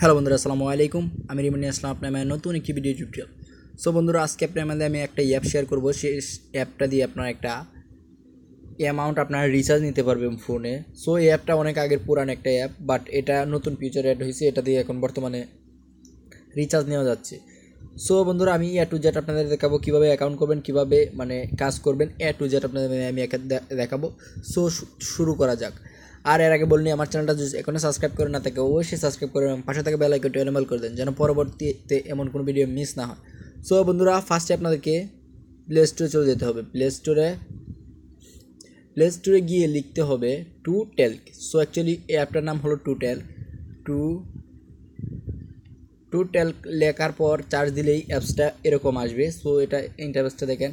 hello বন্ধুরা আসসালামু আলাইকুম আমি রিমানি আসলাম আপনার আমার নতুন একটি ভিডিও টিউটোরিয়াল সো বন্ধুরা আজকে আপনার মধ্যে আমি একটা অ্যাপ শেয়ার করবো সেই অ্যাপটা দিয়ে আপনার একটা অ্যামাউন্ট আপনার রিচার্জ নিতে পারবেন ফোনে সো এই অ্যাপটা অনেক আগের পুরান একটা অ্যাপ বাট এটা নতুন ফিউচার অ্যাড হয়েছে এটা দিয়ে এখন বর্তমানে রিচার্জ নেওয়া যাচ্ছে সো বন্ধুরা আমি এ টু জেড আপনাদের দেখাবো কীভাবে অ্যাকাউন্ট করবেন কীভাবে মানে কাজ করবেন এ টু জেড আপনাদের আমি দেখাবো সো শুরু করা যাক আর এর আগে বলিনি আমার চ্যানেলটা যদি এখনও সাবস্ক্রাইব করে না থাকে অবশ্যই সাবস্ক্রাইব করে পাশে থাকে বেল আইকনটি এনেবল করে দেন যেন পরবর্তীতে এমন কোনো ভিডিও মিস না হয় সো বন্ধুরা ফার্স্টে আপনাদেরকে প্লে স্টোরে চলে যেতে হবে প্লে স্টোরে প্লে স্টোরে গিয়ে লিখতে হবে টু টেলক সো অ্যাকচুয়ালি এই অ্যাপটার নাম হলো টু টেল টু টু টেল লেখার পর চার্জ দিলেই অ্যাপসটা এরকম আসবে সো এটা ইন্টারভেসটা দেখেন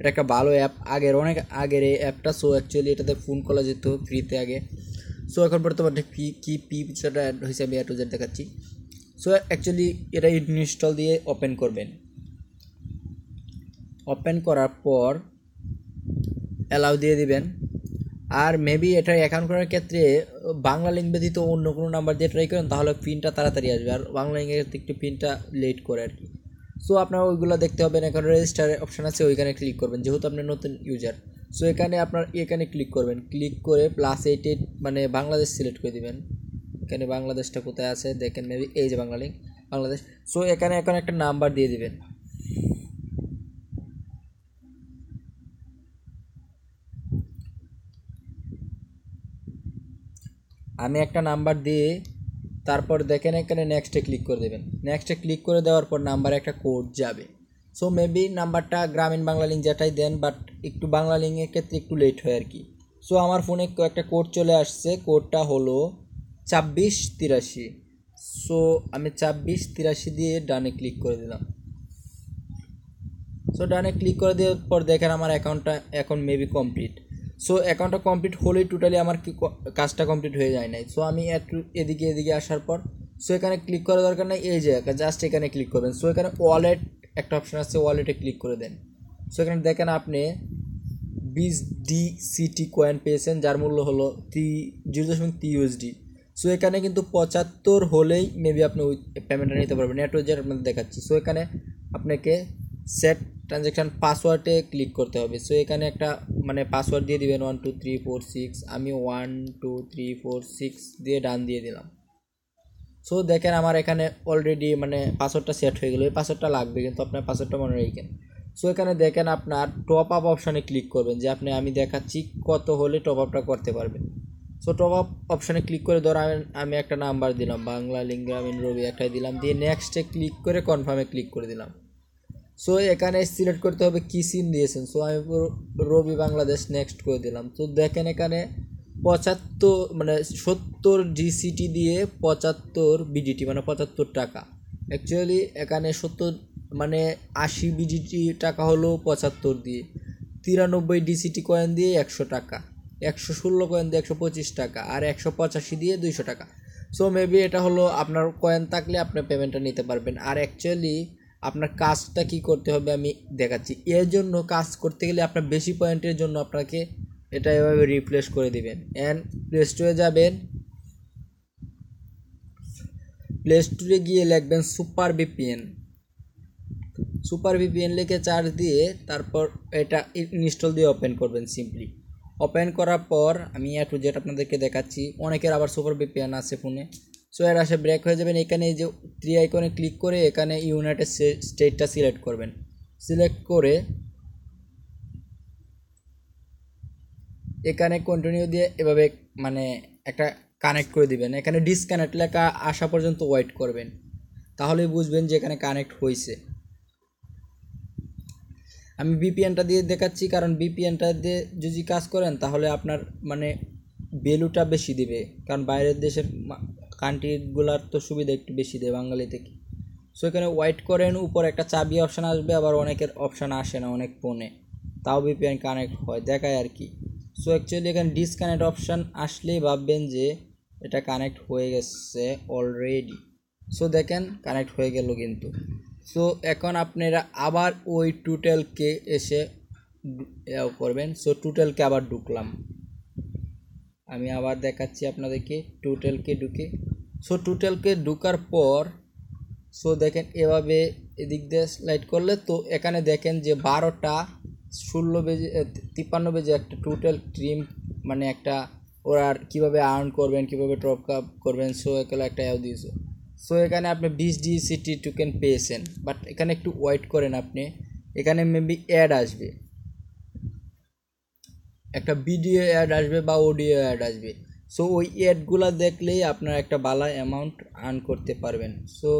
এটা একটা ভালো অ্যাপ আগের অনেক আগের এই অ্যাপটা সো অ্যাকচুয়ালি এটাতে ফোন করা যেত ফ্রিতে আগে সো এখন বর্তমানে ফি কী ফিচারটা অ্যাড হয়েছে আমি অ্যাডোজার দেখাচ্ছি সো অ্যাকচুয়ালি এটা ইনস্টল দিয়ে ওপেন করবেন ওপেন করার পর অ্যালাউ দিয়ে দিবেন আর মেবি এটা অ্যাকাউন্ট করার ক্ষেত্রে বাংলা লিঙ্ক ব্যতীত অন্য কোনো নাম্বার দিয়ে ট্রাই করেন তাহলে পিনটা তাড়াতাড়ি আসবে আর বাংলা লিঙ্কের একটু পিনটা লেট করে আর কি সো আপনার ওইগুলো দেখতে হবে না এখানে রেজিস্টারের অপশান আছে ওইখানে ক্লিক করবেন যেহেতু আপনার নতুন ইউজার সো এখানে আপনার এখানে ক্লিক করবেন ক্লিক করে প্লাস এইটে মানে বাংলাদেশ সিলেক্ট করে দেবেন এখানে বাংলাদেশটা কোথায় আছে দেখেন মেবি এই যে বাংলা লিঙ্ক বাংলাদেশ সো এখানে এখন একটা নাম্বার দিয়ে দেবেন আমি একটা নাম্বার দিয়ে তারপর দেখেন এখানে নেক্সটে ক্লিক করে দেবেন নেক্সটে ক্লিক করে দেওয়ার পর নাম্বারে একটা কোড যাবে সো মেবি নাম্বারটা গ্রামীণ বাংলা লিঙ্ক যেটাই দেন বাট একটু বাংলা লিঙ্কের ক্ষেত্রে একটু লেট হয় আর কি সো আমার ফোনে একটা কোড চলে আসছে কোডটা হলো ছাব্বিশ তিরাশি সো আমি ছাব্বিশ তিরাশি দিয়ে ডানে ক্লিক করে দিলাম সো ডানে ক্লিক করে দেওয়ার পর দেখেন আমার অ্যাকাউন্টটা এখন মেবি কমপ্লিট সো অ্যাকাউন্টটা কমপ্লিট হলেই টোটালি আমার কাজটা কমপ্লিট হয়ে যায় নাই সো আমি একটু এদিকে এদিকে আসার পর সো এখানে ক্লিক করার দরকার নাই এই জায়গা জাস্ট এখানে ক্লিক করবেন সো এখানে ওয়ালেট একটা অপশন আছে ওয়ালেটে ক্লিক করে দেন সো এখানে দেখেন আপনি বিশ সিটি কয়েন পেয়েছেন যার মূল্য হলো তি জিরো দশমিক তি ইউএসডি সো এখানে কিন্তু পঁচাত্তর হলেই মেবি আপনি ওই পেমেন্টটা নিতে পারবেন নেটওয়ার্ক যেটা আপনাদের দেখাচ্ছি সো এখানে আপনাকে সেট ট্রানজ্যাকশান পাসওয়ার্ডে ক্লিক করতে হবে সো এখানে একটা মানে পাসওয়ার্ড দিয়ে দিবেন one two three four six আমি one two three four six দিয়ে ডান দিয়ে দিলাম সো দেখেন আমার এখানে অলরেডি মানে পাসওয়ার্ডটা সেট হয়ে গেলো ওই পাসওয়ার্ডটা লাগবে কিন্তু আপনার পাসওয়ার্ডটা মনে রাখবেন সো এখানে দেখেন আপনার টপ আপ অপশানে ক্লিক করবেন যে আপনি আমি দেখাচ্ছি কত হলে টপ আপটা করতে পারবেন সো টপ আপ অপশানে ক্লিক করে ধরো আমি আমি একটা নাম্বার দিলাম বাংলা লিঙ্গ্রামীণ রবি একটাই দিলাম দিয়ে নেক্সটে ক্লিক করে কনফার্মে ক্লিক করে দিলাম সো এখানে সিলেক্ট করতে হবে কী সিন দিয়েছেন সো আমি রবি বাংলাদেশ নেক্সট করে দিলাম তো দেখেন এখানে পঁচাত্তর মানে সত্তর ডিসিটি দিয়ে পঁচাত্তর বিডিটি মানে পঁচাত্তর টাকা অ্যাকচুয়ালি এখানে সত্তর মানে আশি বিডিটি টাকা হলো পঁচাত্তর দিয়ে তিরানব্বই ডিসিটি কয়েন দিয়ে একশো টাকা একশো ষোলো কয়েন দিয়ে একশো পঁচিশ টাকা আর একশো পঁচাশি দিয়ে দুইশো টাকা সো মেবি এটা হলো আপনার কয়েন থাকলে আপনার পেমেন্টটা নিতে পারবেন আর অ্যাকচুয়ালি আপনার কাজটা কি করতে হবে আমি দেখাচ্ছি এর জন্য কাজ করতে গেলে আপনার বেশি পয়েন্টের জন্য আপনাকে এটা এভাবে রিপ্লেস করে দিবেন অ্যান্ড প্লে স্টোরে যাবেন প্লে স্টোরে গিয়ে লিখবেন সুপার ভিপিএন সুপার ভিপিএন লিখে চার্জ দিয়ে তারপর এটা ইনস্টল দিয়ে ওপেন করবেন সিম্পলি ওপেন করার পর আমি একটু যেটা আপনাদেরকে দেখাচ্ছি অনেকের আবার সুপার ভিপিএন আছে ফোনে সো এর আসে ব্রেক হয়ে যাবেন এখানে এই যে থ্রি আইকনে ক্লিক করে এখানে ইউনাইটেড স্টেটটা সিলেক্ট করবেন সিলেক্ট করে এখানে কন্টিনিউ দিয়ে এভাবে মানে একটা কানেক্ট করে দিবেন এখানে ডিসকানেক্ট লেখা আসা পর্যন্ত ওয়েট করবেন তাহলেই বুঝবেন যে এখানে কানেক্ট হয়েছে আমি বিপিএনটা দিয়ে দেখাচ্ছি কারণ বিপিএনটা দিয়ে যদি কাজ করেন তাহলে আপনার মানে ভ্যালুটা বেশি দিবে কারণ বাইরের দেশের কান্ট্রিগুলার তো সুবিধা একটু বেশি দেয় বাঙালি থেকে সো এখানে ওয়াইট করেন উপর একটা চাবি অপশান আসবে আবার অনেকের অপশান আসে না অনেক ফোনে তাও ভিপিএন কানেক্ট হয় দেখায় আর কি সো অ্যাকচুয়ালি এখানে ডিসকানেক্ট অপশান আসলেই ভাববেন যে এটা কানেক্ট হয়ে গেছে অলরেডি সো দেখেন কানেক্ট হয়ে গেল কিন্তু সো এখন আপনারা আবার ওই টুটেলকে এসে করবেন সো টুটেলকে আবার ঢুকলাম আমি আবার দেখাচ্ছি আপনাদেরকে টুটেলকে ঢুকে সো টোটালকে ঢোকার পর সো দেখেন এভাবে এদিক দিয়ে লাইট করলে তো এখানে দেখেন যে বারোটা ষোলো বেজে তিপ্পান্ন বেজে একটা টোটাল ট্রিম মানে একটা ওরা কীভাবে আর্ন করবেন কীভাবে টপ কাপ করবেন সো এগুলো একটা অ্যাও দিয়েছে সো এখানে আপনি বিশ ডিসিটি টোকেন পেয়েছেন বাট এখানে একটু ওয়েট করেন আপনি এখানে মেবি অ্যাড আসবে একটা ভিডিও অ্যাড আসবে বা অডিও অ্যাড আসবে সো ওই অ্যাডগুলো দেখলেই আপনারা একটা ভালো অ্যামাউন্ট আর্ন করতে পারবেন সো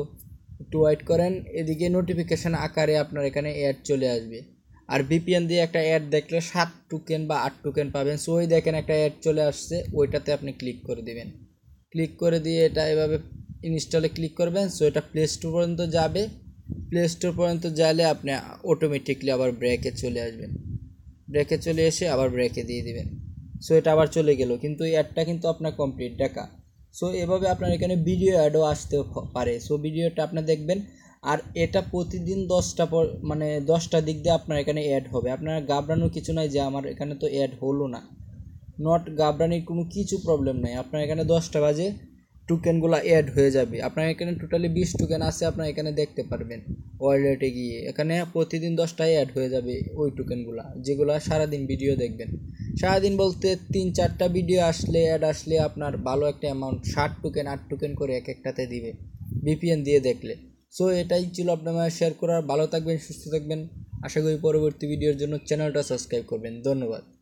একটু ওয়েট করেন এদিকে নোটিফিকেশান আকারে আপনার এখানে অ্যাড চলে আসবে আর বিপিএন দিয়ে একটা অ্যাড দেখলে সাত টুকেন বা আট টুকেন পাবেন সো ওই দেখেন একটা অ্যাড চলে আসছে ওইটাতে আপনি ক্লিক করে দেবেন ক্লিক করে দিয়ে এটা এভাবে ইনস্টলে ক্লিক করবেন সো এটা প্লে স্টোর পর্যন্ত যাবে প্লে স্টোর পর্যন্ত যালে আপনি অটোমেটিকলি আবার ব্রেকে চলে আসবেন ব্রেকে চলে এসে আবার ব্রেকে দিয়ে দেবেন সো এটা আবার চলে গেল কিন্তু এই অ্যাডটা কিন্তু আপনার কমপ্লিট দেখা সো এভাবে আপনার এখানে ভিডিও অ্যাডও আসতে পারে সো ভিডিওটা আপনি দেখবেন আর এটা প্রতিদিন দশটা পর মানে দশটা দিক দিয়ে আপনার এখানে অ্যাড হবে আপনার গাবরানো কিছু নয় যে আমার এখানে তো অ্যাড হলো না নট গাবরানির কোনো কিছু প্রবলেম নেই আপনার এখানে দশটা বাজে টোকেনগুলো অ্যাড হয়ে যাবে আপনার এখানে টোটালি বিশ টোকেন আছে আপনার এখানে দেখতে পারবেন ওয়ালেটে গিয়ে এখানে প্রতিদিন দশটায় অ্যাড হয়ে যাবে ওই টোকেনগুলো যেগুলো সারাদিন ভিডিও দেখবেন সারাদিন বলতে তিন চারটা ভিডিও আসলে অ্যাড আসলে আপনার ভালো একটা অ্যামাউন্ট ষাট টোকেন আট টোকেন করে এক একটাতে দিবে বিপিএন দিয়ে দেখলে সো এটাই ছিল আপনার শেয়ার করার ভালো থাকবেন সুস্থ থাকবেন আশা করি পরবর্তী ভিডিওর জন্য চ্যানেলটা সাবস্ক্রাইব করবেন ধন্যবাদ